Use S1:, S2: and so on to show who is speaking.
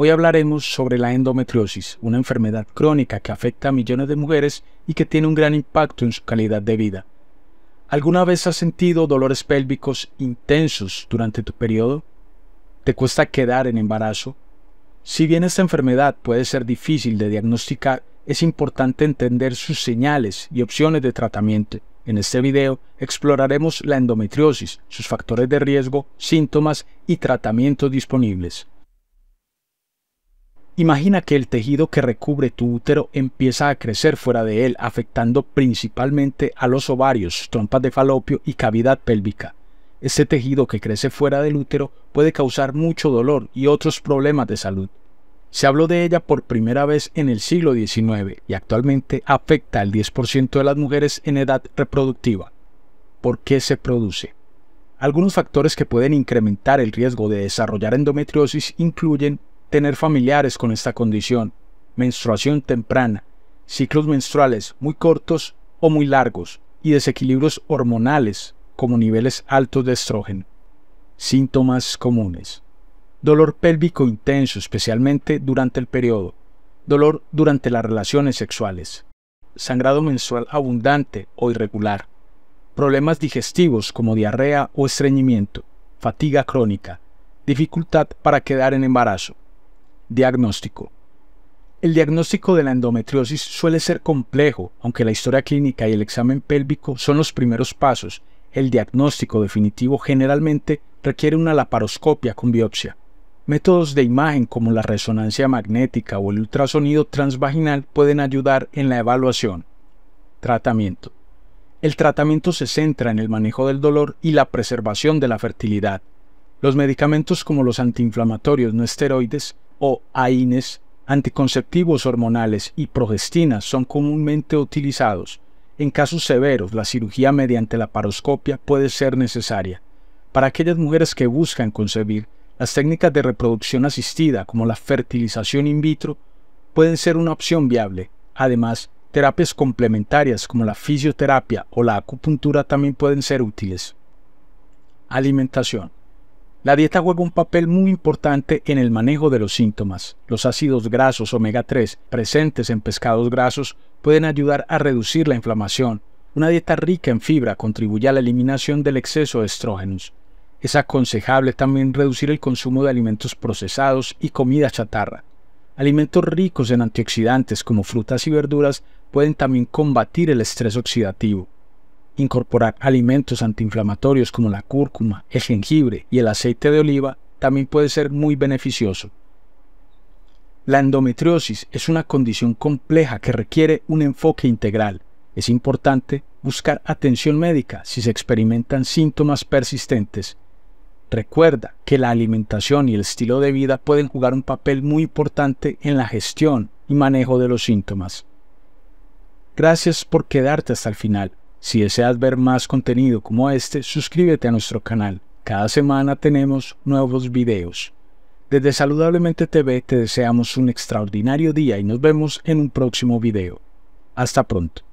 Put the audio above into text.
S1: Hoy hablaremos sobre la endometriosis, una enfermedad crónica que afecta a millones de mujeres y que tiene un gran impacto en su calidad de vida. ¿Alguna vez has sentido dolores pélvicos intensos durante tu periodo? ¿Te cuesta quedar en embarazo? Si bien esta enfermedad puede ser difícil de diagnosticar, es importante entender sus señales y opciones de tratamiento. En este video exploraremos la endometriosis, sus factores de riesgo, síntomas y tratamientos disponibles. Imagina que el tejido que recubre tu útero empieza a crecer fuera de él, afectando principalmente a los ovarios, trompas de falopio y cavidad pélvica. Este tejido que crece fuera del útero puede causar mucho dolor y otros problemas de salud. Se habló de ella por primera vez en el siglo XIX y actualmente afecta al 10% de las mujeres en edad reproductiva. ¿Por qué se produce? Algunos factores que pueden incrementar el riesgo de desarrollar endometriosis incluyen tener familiares con esta condición, menstruación temprana, ciclos menstruales muy cortos o muy largos y desequilibrios hormonales como niveles altos de estrógeno. Síntomas comunes. Dolor pélvico intenso, especialmente durante el periodo. Dolor durante las relaciones sexuales. Sangrado menstrual abundante o irregular. Problemas digestivos como diarrea o estreñimiento. Fatiga crónica. Dificultad para quedar en embarazo. Diagnóstico. El diagnóstico de la endometriosis suele ser complejo, aunque la historia clínica y el examen pélvico son los primeros pasos. El diagnóstico definitivo generalmente requiere una laparoscopia con biopsia. Métodos de imagen como la resonancia magnética o el ultrasonido transvaginal pueden ayudar en la evaluación. Tratamiento. El tratamiento se centra en el manejo del dolor y la preservación de la fertilidad. Los medicamentos como los antiinflamatorios no esteroides o AINES, anticonceptivos hormonales y progestinas son comúnmente utilizados. En casos severos, la cirugía mediante la paroscopia puede ser necesaria. Para aquellas mujeres que buscan concebir, las técnicas de reproducción asistida, como la fertilización in vitro, pueden ser una opción viable. Además, terapias complementarias como la fisioterapia o la acupuntura también pueden ser útiles. Alimentación. La dieta juega un papel muy importante en el manejo de los síntomas. Los ácidos grasos omega 3 presentes en pescados grasos pueden ayudar a reducir la inflamación. Una dieta rica en fibra contribuye a la eliminación del exceso de estrógenos. Es aconsejable también reducir el consumo de alimentos procesados y comida chatarra. Alimentos ricos en antioxidantes como frutas y verduras pueden también combatir el estrés oxidativo. Incorporar alimentos antiinflamatorios como la cúrcuma, el jengibre y el aceite de oliva también puede ser muy beneficioso. La endometriosis es una condición compleja que requiere un enfoque integral. Es importante buscar atención médica si se experimentan síntomas persistentes. Recuerda que la alimentación y el estilo de vida pueden jugar un papel muy importante en la gestión y manejo de los síntomas. Gracias por quedarte hasta el final. Si deseas ver más contenido como este, suscríbete a nuestro canal. Cada semana tenemos nuevos videos. Desde Saludablemente TV te deseamos un extraordinario día y nos vemos en un próximo video. Hasta pronto.